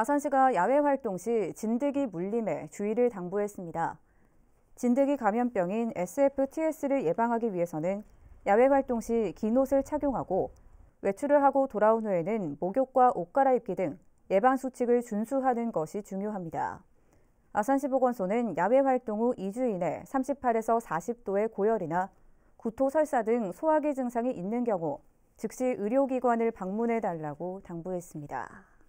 아산시가 야외 활동 시 진드기 물림에 주의를 당부했습니다. 진드기 감염병인 SFTS를 예방하기 위해서는 야외 활동 시 긴 옷을 착용하고 외출을 하고 돌아온 후에는 목욕과 옷 갈아입기 등 예방 수칙을 준수하는 것이 중요합니다. 아산시 보건소는 야외 활동 후 2주 이내 38에서 40도의 고열이나 구토 설사 등 소화기 증상이 있는 경우 즉시 의료기관을 방문해 달라고 당부했습니다.